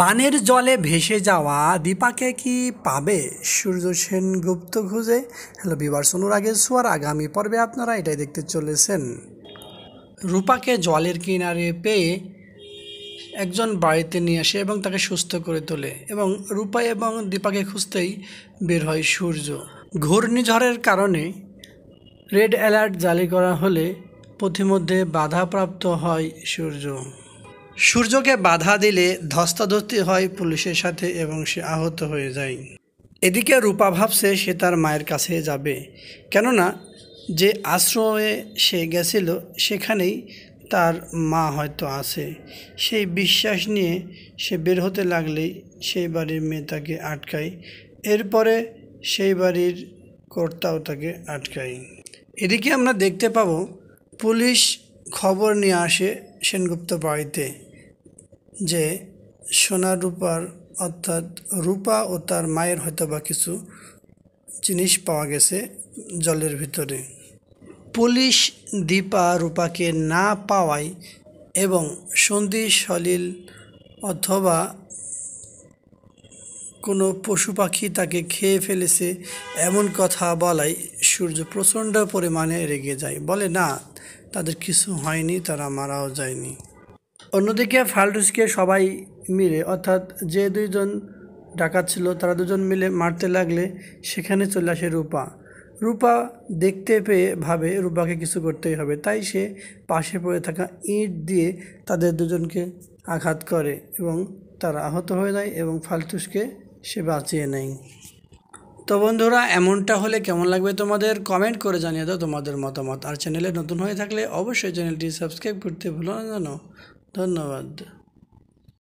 বানের জলে ভেসে যাওয়া দীপাকে কি পাবে সূর্য সেন গুপ্ত খুঁজে হ্যালো বিবার শুনুর আগে সোয়ার আগামী পর্বে আপনারা এটাই দেখতে চলেছেন রূপাকে জলের কিনারে পেয়ে একজন বাড়িতে নিয়ে আসে এবং তাকে সুস্থ করে তোলে এবং রূপা এবং দীপাকে খুঁজতেই বের হয় সূর্য ঘূর্ণিঝড়ের কারণে রেড অ্যালার্ট জারি করা হলে পথিমধ্যে বাধাপ্রাপ্ত হয় সূর্য সূর্যকে বাধা দিলে ধস্তাধস্তি হয় পুলিশের সাথে এবং সে আহত হয়ে যায় এদিকে রূপা ভাবছে সে তার মায়ের কাছে যাবে কেননা যে আশ্রয়ে সে গেছিল সেখানেই তার মা হয়তো আছে সেই বিশ্বাস নিয়ে সে বের হতে লাগলেই সেই বাড়ির মেয়ে তাকে আটকায় এরপরে সেই বাড়ির কর্তাও তাকে আটকায় এদিকে আমরা দেখতে পাব পুলিশ খবর নিয়ে আসে সেনগুপ্ত বাড়িতে যে সোনার রূপার অর্থাৎ রূপা ও তার মায়ের হয়তো বা কিছু জিনিস পাওয়া গেছে জলের ভিতরে পুলিশ দীপা রূপাকে না পাওয়ায় এবং সন্ধি সলিল অথবা কোনো পশু পাখি তাকে খেয়ে ফেলেছে এমন কথা বলাই সূর্য প্রচণ্ড পরিমাণে রেগে যায় বলে না তাদের কিছু হয়নি তারা মারাও যায়নি অন্যদিকে ফাল্টুসকে সবাই মিলে অর্থাৎ যে দুইজন ডাকাত ছিল তারা দুজন মিলে মারতে লাগলে সেখানে চলে আসে রূপা রূপা দেখতে পেয়ে ভাবে রূপাকে কিছু করতেই হবে তাই সে পাশে পড়ে থাকা ইট দিয়ে তাদের দুজনকে আঘাত করে এবং তারা আহত হয়ে যায় এবং ফালতুসকে সে বাঁচিয়ে নেয় তো বন্ধুরা এমনটা হলে কেমন লাগবে তোমাদের কমেন্ট করে জানিয়ে দাও তোমাদের মতামত আর চ্যানেলে নতুন হয়ে থাকলে অবশ্যই চ্যানেলটি সাবস্ক্রাইব করতে ভুলো না জানো ধন্যবাদ